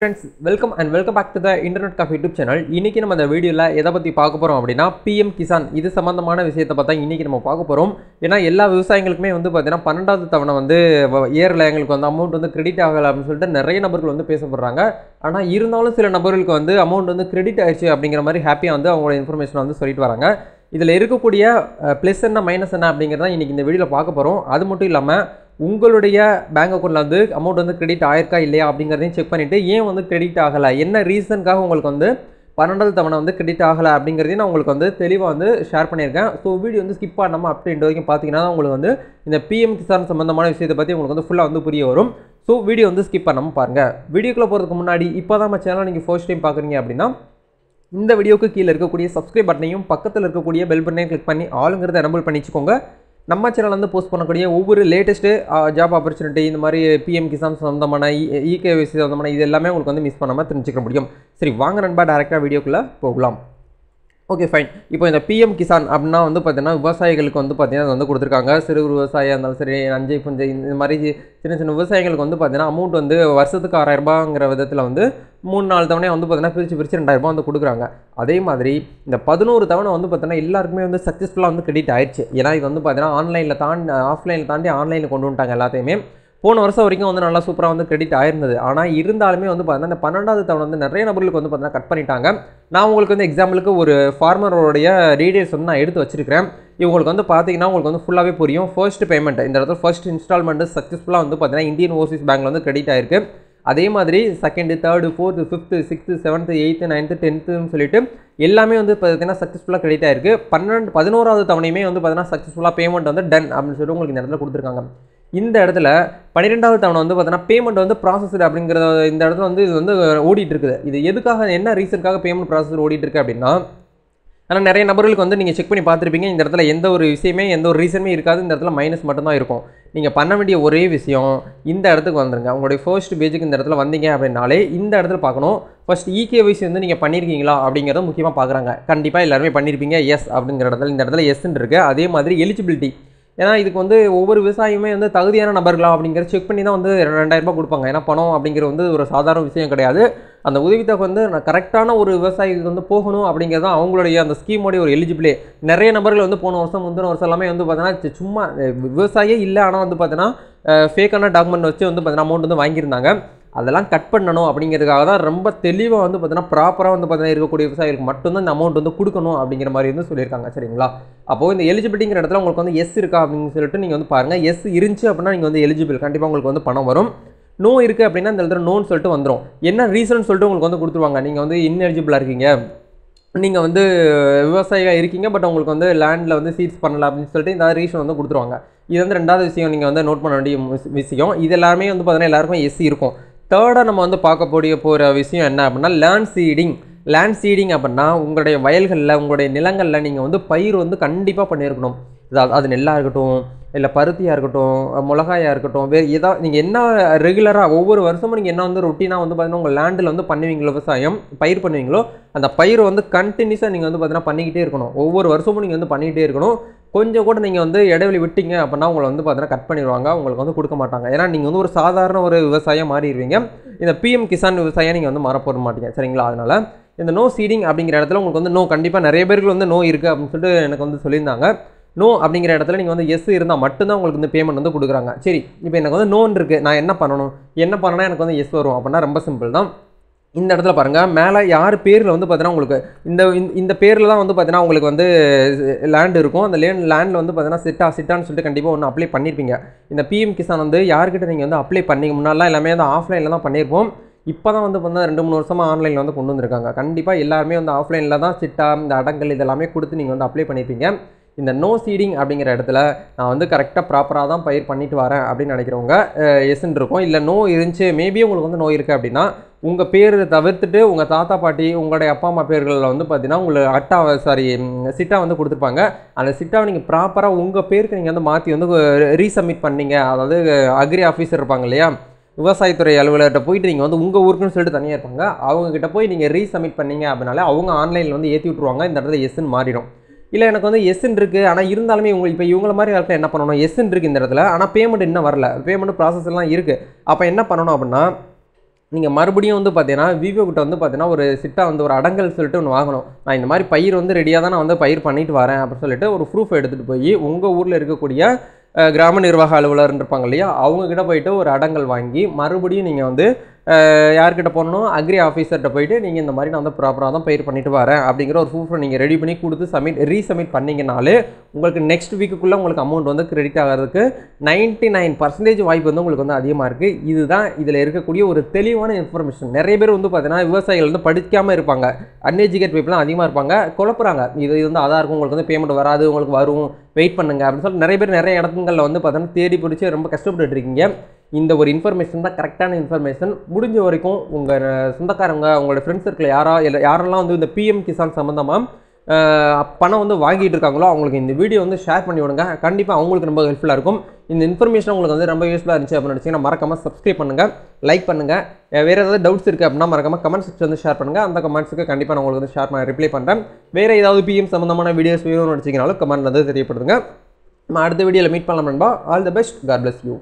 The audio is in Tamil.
friends welcome and welcome back to the internet coffee YouTube channel இன்றைக்கி நம்ம அந்த வீடியோவில் எதை பற்றி பார்க்க போகிறோம் அப்படின்னா பிஎம் கிசான் இது சம்மந்தமான விஷயத்தை பார்த்தா இன்றைக்கி நம்ம பார்க்க போகிறோம் ஏன்னா எல்லா விவசாயிகளுக்குமே வந்து பார்த்திங்கன்னா பன்னெண்டாவது தவணை வந்து இயரில் எங்களுக்கு வந்து அமௌண்ட் வந்து கிரெடிட் ஆகலை அப்படின்னு சொல்லிட்டு நிறைய நபர்கள் வந்து பேசப்படுறாங்க ஆனால் இருந்தாலும் சில நபர்களுக்கு வந்து அமௌண்ட் வந்து கிரெடிட் ஆயிடுச்சு அப்படிங்கிற மாதிரி ஹாப்பியாக வந்து அவங்களோட இன்ஃபர்மேஷனை வந்து சொல்லிட்டு வராங்க இதில் இருக்கக்கூடிய ப்ளஸ் என்ன மைனஸ் என்ன அப்படிங்கிறத இன்றைக்கி இந்த வீடியோவில் பார்க்க போகிறோம் அது மட்டும் இல்லாமல் உங்களுடைய பேங்க் அக்கௌண்ட்டில் வந்து அமௌண்ட் வந்து கிரெடிட் ஆயிருக்கா இல்லையா அப்படிங்கிறதையும் செக் பண்ணிவிட்டு ஏன் வந்து கிரெடிட் ஆகலை என்ன ரீசனுக்காக உங்களுக்கு வந்து பன்னெண்டாவது தவணை வந்து கிரெடிட் ஆகலை அப்படிங்கிறதையும் நான் உங்களுக்கு வந்து தெளிவாக வந்து ஷேர் பண்ணியிருக்கேன் ஸோ வீடியோ வந்து ஸ்கிப் பண்ணாமல் அப் வரைக்கும் பார்த்தீங்கன்னா உங்களுக்கு வந்து இந்த பிஎம் கிசான் சம்மந்தமான விஷயத்தை பற்றி உங்களுக்கு வந்து ஃபுல்லாக வந்து புரிய வரும் ஸோ வீடியோ வந்து ஸ்கிப் பண்ணாமல் பாருங்கள் வீடியோக்குள்ளே போகிறதுக்கு முன்னாடி இப்போ தான் நம்ம சேனல் நீங்கள் ஃபர்ஸ்ட் டைம் பார்க்குறீங்க அப்படின்னா இந்த வீடியோக்கு கீழே இருக்கக்கூடிய சப்ஸ்கிரைப் பட்டனையும் பக்கத்தில் இருக்கக்கூடிய பெல் பட்டனையும் கிளிக் பண்ணி ஆளுங்கிறத எனபிள் பண்ணிச்சுக்கோங்க நம்ம சேனல்லேருந்து போஸ்ட் பண்ணக்கூடிய ஒவ்வொரு லேட்டஸ்ட்டு ஜாப் ஆப்பர்ச்சுனிட்டி இந்த மாதிரி பிஎம் கிசான் சொந்தமான இகேவிசி e சொந்தமான இது எல்லாமே உங்களுக்கு வந்து மிஸ் பண்ணாமல் தெரிஞ்சுக்க முடியும் சரி வாங்க நண்பா டேரெக்டாக வீடியோக்குள்ளே போகலாம் ஓகே ஃபைன் இப்போ இந்த பிஎம் கிசான் அப்படின்னா வந்து பார்த்தீங்கன்னா விவசாயிகளுக்கு வந்து பார்த்தீங்கன்னா அது வந்து கொடுத்துருக்காங்க சிறு விவசாயம் இருந்தாலும் சரி நஞ்சை புஞ்சை இந்த மாதிரி சின்ன சின்ன விவசாயிகளுக்கு வந்து பார்த்தீங்கன்னா அமௌண்ட் வந்து வருஷத்துக்கு ரூபாங்கிற விதத்தில் வந்து மூணு நாலு தவணையை வந்து பார்த்தீங்கன்னா பிரித்து பிரித்து ரூபாய் வந்து கொடுக்குறாங்க அதே மாதிரி இந்த பதினோரு தவணை வந்து பார்த்தீங்கன்னா எல்லாருக்குமே வந்து சக்ஸஸ்ஃபுல்லாக வந்து கிரெடிட் ஆயிடுச்சு ஏன்னா இது வந்து பார்த்தீங்கன்னா ஆன்லைனில் தாண்டி ஆஃப்லைனில் தாண்டி ஆன்லைனில் கொண்டு வந்துட்டாங்க எல்லாத்தையுமே போன வருஷம் வரைக்கும் வந்து நல்லா சூப்பராக வந்து கிரெடிட் ஆயிருந்தது ஆனால் இருந்தாலுமே வந்து பார்த்தீங்கன்னா இந்த பன்னெண்டாவது தவணை வந்து நிறைய நபர்களுக்கு வந்து பார்த்தீங்கன்னா கட் பண்ணிட்டாங்க நான் உங்களுக்கு வந்து எக்ஸாம்பிளுக்கு ஒரு ஃபார்மரோடைய டீடைல்ஸ் வந்து நான் எடுத்து வச்சிருக்கிறேன் இவங்களுக்கு வந்து பார்த்தீங்கன்னா உங்களுக்கு வந்து ஃபுல்லாகவே புரியும் ஃபர்ஸ்ட் பேமெண்ட் இந்த இடத்துல ஃபர்ஸ்ட் இன்ஸ்டால்மெண்ட் சக்ஸஸ்ஃபுல்லாக வந்து பார்த்தீங்கன்னா இந்தியன் ஓவர்சீஸ் பேங்க்கில் வந்து கிரெடிட் ஆயிருக்கு அதே மாதிரி second third fourth fifth sixth seventh eighth ninth டென்த்துன்னு சொல்லிட்டு எல்லாமே வந்து பார்த்தீங்கன்னா சக்ஸஸ்ஃபுல்லாக கிரெடிட் ஆயிருக்கு பன்னெண்டு பதினோராவது தவணையுமே வந்து பார்த்தீங்கன்னா சக்ஸஸ்ஃபுல்லாக பேமெண்ட் வந்து டன் அப்படின்னு சொல்லிட்டு உங்களுக்கு இந்த இடத்துல கொடுத்துருக்காங்க இந்த இடத்துல பன்னிரெண்டாவது தவணை வந்து பார்த்தீங்கன்னா பேமெண்ட் வந்து ப்ராசஸர் அப்படிங்கிறத இந்த இடத்துல வந்து இது வந்து ஓடிட்டு இருக்குது இது எதுக்காக என்ன ரீசனுக்காக பேமெண்ட் ப்ராசஸர் ஓடிட்டு இருக்கு அப்படின்னா ஆனால் நிறைய நபர்களுக்கு வந்து நீங்கள் செக் பண்ணி பார்த்துருப்பீங்க இந்த இடத்துல எந்த ஒரு விஷயமே எந்த ஒரு ரீசனுமே இருக்காது இந்த இடத்துல மைனஸ் மட்டும்தான் இருக்கும் நீங்கள் பண்ண வேண்டிய ஒரே விஷயம் இந்த இடத்துக்கு வந்துருங்க உங்களுடைய ஃபர்ஸ்ட் பேஜுக்கு இந்த இடத்துல வந்தீங்க அப்படின்னாலே இந்த இடத்துல பார்க்கணும் ஃபஸ்ட் இகேவிசி e வந்து நீங்கள் பண்ணியிருக்கீங்களா அப்படிங்கிறத முக்கியமாக பார்க்குறாங்க கண்டிப்பாக எல்லாருமே பண்ணியிருப்பீங்க எஸ் அப்படிங்கிற இடத்துல இந்த இடத்துல எஸ்ன்னு இருக்குது அதே மாதிரி எலிஜிபிலிட்டி ஏன்னா இதுக்கு வந்து ஒவ்வொரு விவசாயியுமே வந்து தகுதியான நபர்களா அப்படிங்கிற செக் பண்ணி தான் வந்து ரெண்டாயிரரூபா கொடுப்பாங்க ஏன்னா பணம் அப்படிங்கிறது வந்து ஒரு சாதாரண விஷயம் கிடையாது அந்த உதவித்தொகை வந்து கரெக்டான ஒரு விவசாயிக்கு வந்து போகணும் அப்படிங்கிறது தான் அவங்களுடைய அந்த ஸ்கீமோடைய ஒரு எலிஜிபிளே நிறைய நபர்கள் வந்து போன வருஷம் முந்தின வருஷம் எல்லாமே வந்து பார்த்தீங்கன்னா சும்மா விவசாயியே இல்லை ஆனால் வந்து பார்த்தீங்கன்னா ஃபேக்கான டாக்குமெண்ட் வச்சு வந்து பார்த்தீங்கன்னா அமௌண்ட் வந்து வாங்கியிருந்தாங்க அதெல்லாம் கட் பண்ணணும் அப்படிங்கிறதுக்காக தான் ரொம்ப தெளிவாக வந்து பார்த்தீங்கன்னா ப்ராப்பராக வந்து பார்த்தீங்கன்னா இருக்கக்கூடிய விவசாயிகளுக்கு மட்டும்தான் இந்த அமௌண்ட் வந்து கொடுக்கணும் அப்படிங்கிற மாதிரி வந்து சொல்லியிருக்காங்க சரிங்களா அப்போது இந்த எலிஜிபிலிட்டிங்கிற இடத்துல உங்களுக்கு வந்து எஸ் இருக்கா அப்படின்னு சொல்லிட்டு நீங்கள் வந்து பாருங்கள் எஸ் இருந்துச்சு அப்படின்னா நீங்கள் வந்து எலிஜிபிள் கண்டிப்பாக உங்களுக்கு வந்து பணம் வரும் நோ இருக்குது அப்படின்னா இந்த இடத்துல நோன்னு சொல்லிட்டு வந்துடும் என்ன ரீசன் சொல்லிட்டு உங்களுக்கு வந்து கொடுத்துருவாங்க நீங்கள் வந்து இன்எலிஜிபிளாக இருக்கீங்க நீங்கள் வந்து விவசாயியாக இருக்கீங்க பட் உங்களுக்கு வந்து லேண்டில் வந்து சீட்ஸ் பண்ணலாம் அப்படின்னு சொல்லிட்டு இந்த ரீசன் வந்து கொடுத்துருவாங்க இது வந்து ரெண்டாவது விஷயம் நீங்கள் வந்து நோட் பண்ண வேண்டிய விஷயம் இது எல்லாமே வந்து பார்த்தீங்கன்னா எல்லாருக்கும் எஸ்சி இருக்கும் தேர்டாக நம்ம வந்து பார்க்க போடிய போகிற விஷயம் என்ன அப்படின்னா லேண்ட் சீடிங் லேண்ட் சீடிங் அப்படின்னா உங்களுடைய வயல்களில் உங்களுடைய நிலங்களில் நீங்கள் வந்து பயிர் வந்து கண்டிப்பாக பண்ணியிருக்கணும் அது அது நெல்லாக இருக்கட்டும் இல்லை பருத்தியாக இருக்கட்டும் மிளகாயாக இருக்கட்டும் வேறு எதா நீங்கள் என்ன ரெகுலராக ஒவ்வொரு வருஷமும் நீங்கள் என்ன வந்து ரொட்டீனாக வந்து பார்த்தீங்கன்னா உங்கள் லேண்டில் வந்து பண்ணுவீங்களோ விவசாயம் பயிர் பண்ணுவீங்களோ அந்த பயிர் வந்து கண்டினியூஸாக நீங்கள் வந்து பார்த்தீங்கன்னா பண்ணிக்கிட்டே இருக்கணும் ஒவ்வொரு வருஷமும் நீங்கள் வந்து பண்ணிக்கிட்டே இருக்கணும் கொஞ்சம் கூட நீங்கள் வந்து இடைவெளி விட்டீங்க அப்படின்னா உங்களை வந்து பார்த்தீங்கன்னா கட் பண்ணிடுவாங்க உங்களுக்கு வந்து கொடுக்க மாட்டாங்க ஏன்னா நீங்கள் வந்து ஒரு சாதாரண ஒரு விவசாயம் மாறிடுவீங்க இந்த பிஎம் கிசான் விவசாயம் நீங்கள் வந்து மாறப்போட மாட்டீங்க சரிங்களா அதனால் இந்த நோ சீடிங் அப்படிங்கிற இடத்துல உங்களுக்கு வந்து நோ கண்டிப்பாக நிறைய பேருக்கு வந்து நோ இருக்குது அப்படின்னு சொல்லிட்டு எனக்கு வந்து சொல்லியிருந்தாங்க நோ அப்படிங்கிற இடத்துல நீங்கள் வந்து எஸ் இருந்தால் மட்டும்தான் உங்களுக்கு வந்து பேமெண்ட் வந்து கொடுக்குறாங்க சரி இப்போ எனக்கு வந்து நோன் இருக்குது நான் என்ன பண்ணணும் என்ன பண்ணனா எனக்கு வந்து எஸ் வரும் அப்படின்னா ரொம்ப சிம்பிள் தான் இந்த இடத்துல பாருங்கள் மேலே யார் பேரில் வந்து பார்த்தீங்கன்னா உங்களுக்கு இந்த இந்த பேரில் தான் வந்து பார்த்தீங்கன்னா உங்களுக்கு வந்து லேண்ட் இருக்கும் அந்த லேண்ட் லேண்டில் வந்து பார்த்தீங்கன்னா சிட்டா சிட்டான்னு சொல்லிட்டு கண்டிப்பாக ஒன்று அப்ளை பண்ணியிருப்பீங்க இந்த பிஎம் கிசான் வந்து யார்கிட்ட நீங்கள் வந்து அப்ளை பண்ணி முன்னாடிலாம் எல்லாமே வந்து ஆஃப்லைனில் தான் பண்ணியிருப்போம் இப்போ தான் வந்து பார்த்தீங்கன்னா ரெண்டு மூணு வருஷமாக ஆன்லைனில் வந்து கொண்டு வந்திருக்காங்க கண்டிப்பாக எல்லாருமே வந்து ஆஃப்லைனில் தான் சிட்டா இந்த அடங்கல் இதெல்லாமே கொடுத்து நீங்கள் வந்து அப்ளை பண்ணியிருப்பீங்க இந்த நோ சீடிங் அப்படிங்கிற இடத்துல நான் வந்து கரெக்டாக ப்ராப்பராக தான் பயிர் பண்ணிட்டு வரேன் அப்படின்னு நினைக்கிறவங்க எஸ்ன்னு இருக்கும் இல்லை நோ இருந்துச்சு மேபி உங்களுக்கு வந்து நோய் இருக்குது அப்படின்னா உங்கள் பேர் தவிர்த்துட்டு உங்கள் தாத்தா பாட்டி உங்களுடைய அப்பா அம்மா பேர்களில் வந்து பார்த்தீங்கன்னா உங்களுக்கு அட்டா சாரி சிட்டா வந்து கொடுத்துருப்பாங்க அந்த சிட்டாவை நீங்கள் ப்ராப்பராக உங்கள் பேருக்கு நீங்கள் வந்து மாற்றி வந்து ரீசப்மிட் பண்ணீங்க அதாவது அக்ரி ஆஃபீஸர் இருப்பாங்க இல்லையா விவசாயத்துறை அலுவலர்கிட்ட போயிட்டு நீங்கள் வந்து உங்கள் ஊருக்குன்னு சொல்லிட்டு தனியாக இருப்பாங்க அவங்கக்கிட்ட போய் நீங்கள் ரீசப்மிட் பண்ணீங்க அப்படின்னாலே அவங்க ஆன்லைனில் வந்து ஏற்றி விட்ருவாங்க இந்த இடத்துல எஸ்ன்னு மாறிடும் இல்லை எனக்கு வந்து எஸ்ன் இருக்குது ஆனால் இருந்தாலுமே உங்களுக்கு இப்போ இவங்கள மாதிரி இடத்துல என்ன பண்ணணும் எஸ்ன் இருக்குது இந்த இடத்துல ஆனால் பேமெண்ட் இன்னும் வரல பேமெண்ட் ப்ராசஸ் எல்லாம் இருக்குது அப்போ என்ன பண்ணணும் அப்படின்னா நீங்கள் மறுபடியும் வந்து பார்த்தீங்கன்னா விவோ கிட்ட வந்து பார்த்தீங்கன்னா ஒரு சிட்டாக வந்து ஒரு அடங்கல் சொல்லிட்டு ஒன்று வாங்கணும் நான் இந்த மாதிரி பயிர் வந்து ரெடியாக தான் நான் வந்து பயிர் பண்ணிட்டு வரேன் அப்படின்னு சொல்லிட்டு ஒரு ப்ரூஃப் எடுத்துகிட்டு போய் உங்கள் ஊரில் இருக்கக்கூடிய கிராம நிர்வாக அலுவலர் இருப்பாங்க இல்லையா அவங்கக்கிட்ட போயிட்டு ஒரு அடங்கல் வாங்கி மறுபடியும் நீங்கள் வந்து யார்கிட்ட போகணும் அக்ரி ஆஃபீஸர்கிட்ட போயிட்டு நீங்கள் இந்த மாதிரி நான் வந்து ப்ராப்பராக தான் பயிர் பண்ணிட்டு வரேன் அப்படிங்கிற ஒரு ப்ரூஃப் நீங்கள் ரெடி பண்ணி கொடுத்து சப்மிட் ரீசப்மிட் பண்ணிங்கனாலே உங்களுக்கு நெக்ஸ்ட் வீக்குக்குள்ளே உங்களுக்கு அமௌண்ட் வந்து கிரெடிட் ஆகிறதுக்கு நைன்ட்டி நைன் பர்சன்டேஜ் வாய்ப்பு வந்து உங்களுக்கு வந்து அதிகமாக இருக்குது இதுதான் இதில் இருக்கக்கூடிய ஒரு தெளிவான இன்ஃபர்மேஷன் நிறைய பேர் வந்து பார்த்தீங்கன்னா விவசாயிகள் வந்து படிக்காமல் இருப்பாங்க அன்எஜுகேட் பீப்புளாம் அதிகமாக இருப்பாங்க குழப்பறாங்க இது இது வந்து அதாக இருக்கும் உங்களுக்கு வந்து பேமெண்ட் வராது உங்களுக்கு வரும் வெயிட் பண்ணுங்கள் அப்படின்னு சொல்லிட்டு நிறைய பேர் நிறைய இடத்துங்களில் வந்து பார்த்தீங்கன்னா தேடி பிடிச்சி ரொம்ப கஷ்டப்பட்டுருக்கீங்க இருக்கீங்க இந்த ஒரு இன்ஃபர்மேஷன் தான் கரெக்டான இன்ஃபர்மேஷன் முடிஞ்ச வரைக்கும் உங்கள் சொந்தக்காரங்க உங்களோட ஃப்ரெண்ட்ஸ் சர்க்கிள் யாரா இல்லை யாரெல்லாம் வந்து இந்த பிஎம் கிசான் சம்மந்தமாக பணம் வந்து வாங்கிட்டு இருக்காங்களோ அவங்களுக்கு இந்த வீடியோ வந்து ஷேர் பண்ணி விடுங்க கண்டிப்பாக அவங்களுக்கு ரொம்ப ஹெல்ப்ஃபுல்லாக இருக்கும் இந்த இன்ஃபர்மேஷன் உங்களுக்கு வந்து ரொம்ப யூஸ்ஃபுல்லாக இருந்துச்சு அப்படின்னு நினச்சிங்கன்னா மறக்காமல் சப்ஸ்கிரைப் பண்ணுங்கள் லைக் பண்ணுங்கள் வேறு ஏதாவது டவுட்ஸ் இருக்குது அப்படின்னா மறக்காமல் கமெண்ட்ஸ் வந்து ஷேர் பண்ணுங்கள் அந்த கமெண்ட்ஸுக்கு கண்டிப்பாக நான் உங்களுக்கு வந்து ஷேர் பண்ண ரிப்ளை பண்ணுறேன் வேறு ஏதாவது பிஎம் சம்மந்தமான வீடியோஸ் வேணும்னு நினச்சிங்கனாலும் கமெண்ட் வந்து தெரியப்படுதுங்க நம்ம அடுத்த வீடியோவில் மீட் பண்ணலாம் நண்பா all the best God bless you